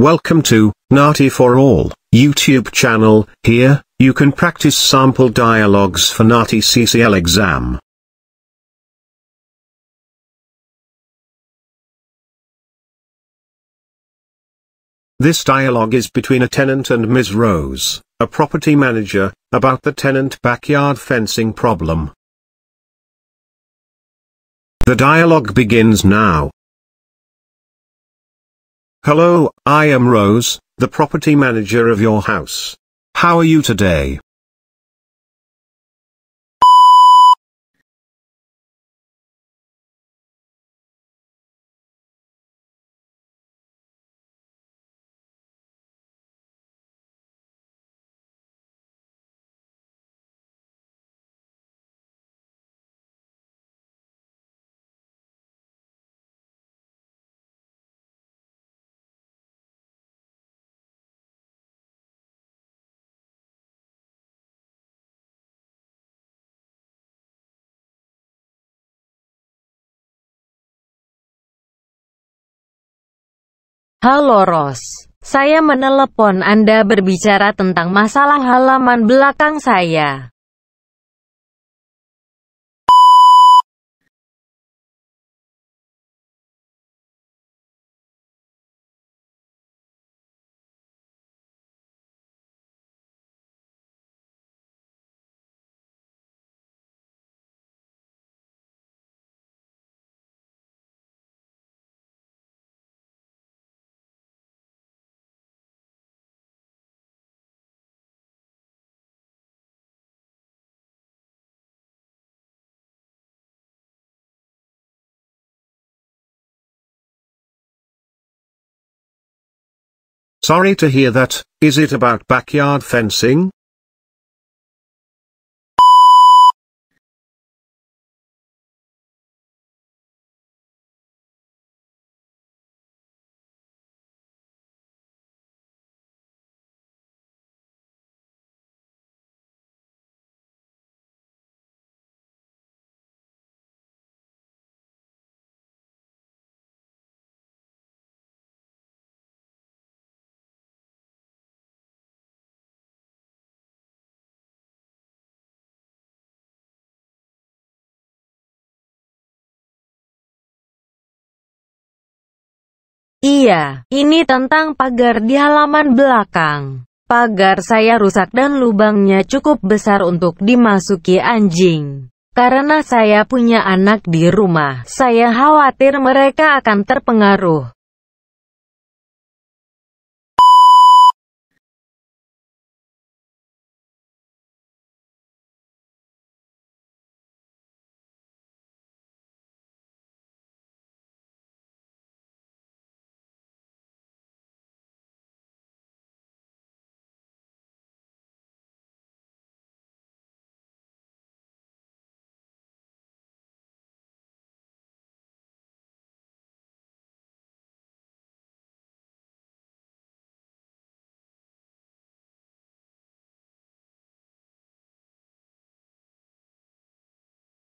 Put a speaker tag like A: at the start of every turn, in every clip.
A: Welcome to, Nati for All, YouTube channel, here, you can practice sample dialogues for Nati CCL exam. This dialogue is between a tenant and Ms. Rose, a property manager, about the tenant backyard fencing problem.
B: The dialogue begins now. Hello, I am Rose, the property manager of your house. How are you today?
C: Halo Ros, saya menelepon Anda berbicara tentang masalah halaman belakang saya.
B: Sorry to hear that, is it about backyard fencing? Iya,
D: ini tentang pagar di halaman belakang. Pagar saya rusak dan lubangnya cukup besar untuk dimasuki anjing. Karena saya punya anak di rumah, saya khawatir mereka akan terpengaruh.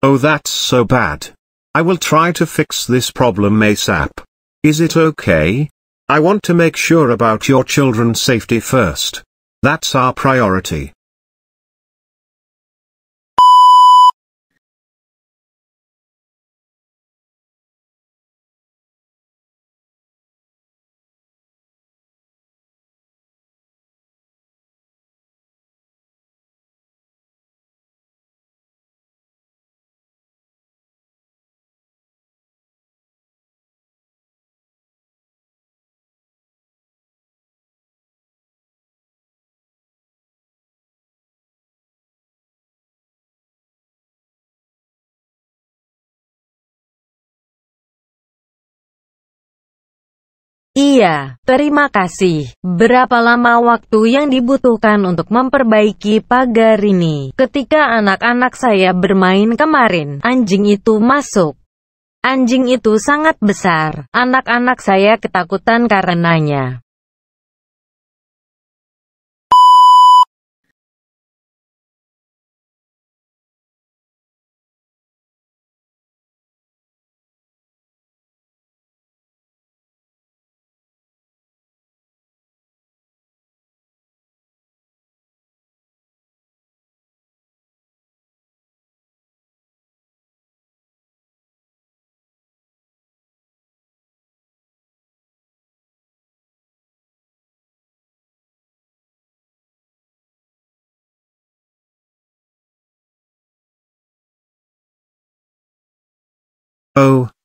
A: Oh that's so bad. I will try to fix this problem ASAP. Is it okay? I want to make sure about your children's safety first. That's our priority.
D: Iya, terima kasih. Berapa lama waktu yang dibutuhkan untuk memperbaiki pagar ini? Ketika anak-anak saya bermain kemarin, anjing itu masuk. Anjing itu sangat besar. Anak-anak
C: saya ketakutan karenanya.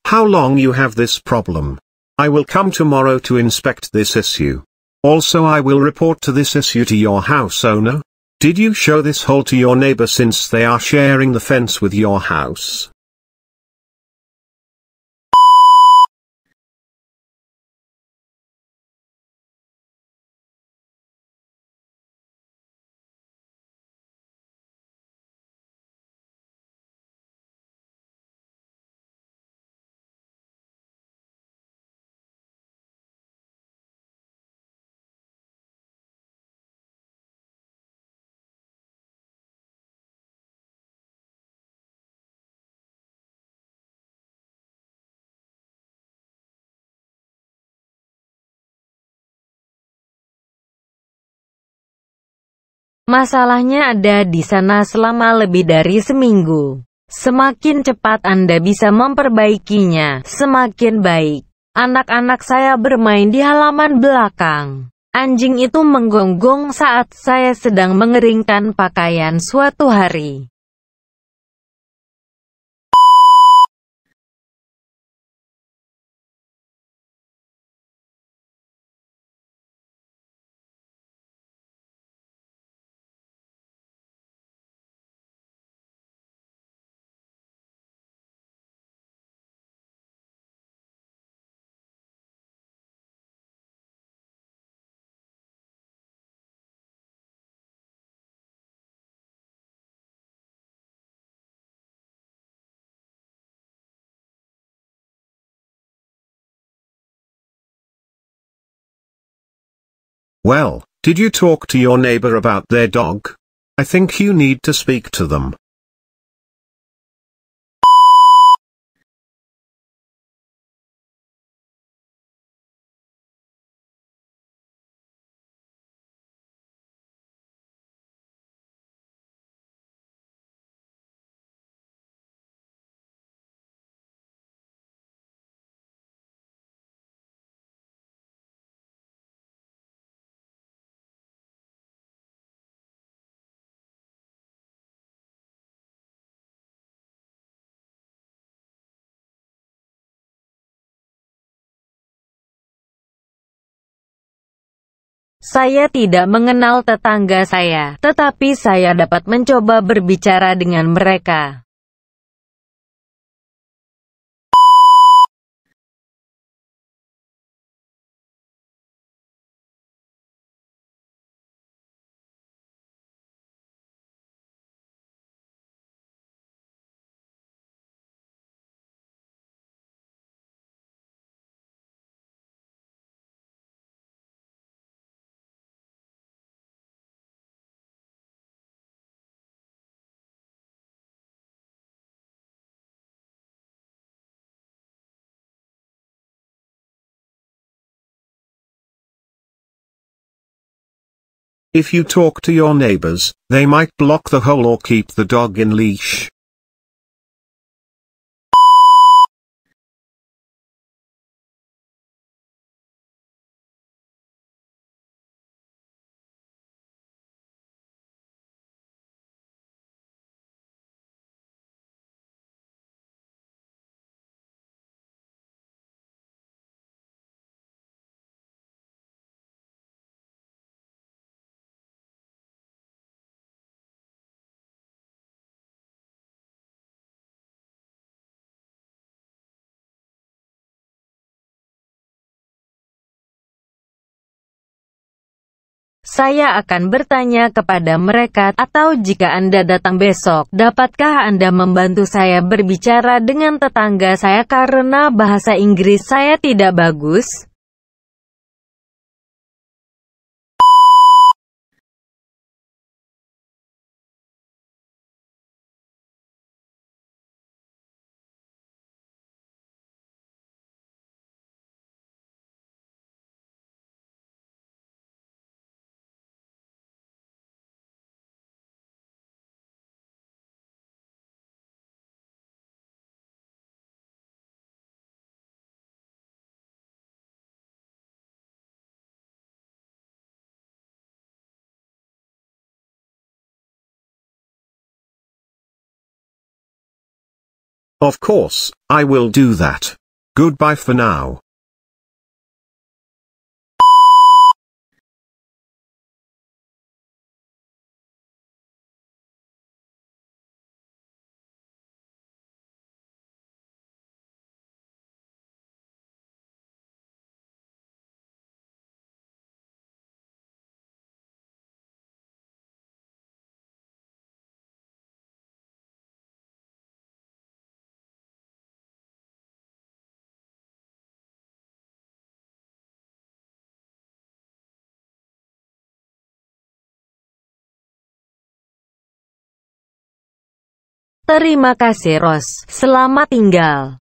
A: how long you have this problem. I will come tomorrow to inspect this issue. Also I will report to this issue to your house owner. Did you show this hole to your neighbor since they are sharing the fence with your house?
D: Masalahnya ada di sana selama lebih dari seminggu. Semakin cepat Anda bisa memperbaikinya, semakin baik. Anak-anak saya bermain di halaman belakang. Anjing itu menggonggong saat saya sedang mengeringkan pakaian suatu hari.
B: Well, did you talk to your neighbor about their dog? I think you need to speak to them.
C: Saya tidak mengenal tetangga saya, tetapi saya dapat mencoba berbicara dengan mereka.
B: If you talk to your neighbors, they might block the hole or keep the dog in leash.
C: saya akan bertanya
D: kepada mereka, atau jika Anda datang besok, dapatkah Anda membantu saya berbicara dengan tetangga saya karena bahasa Inggris saya tidak bagus?
B: Of course, I will do that. Goodbye for now. Terima kasih Ros, selamat tinggal.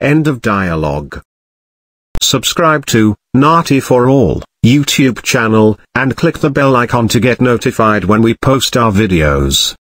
A: End of dialogue. Subscribe to Naughty for All YouTube channel and click the bell icon to get notified when we post our
B: videos.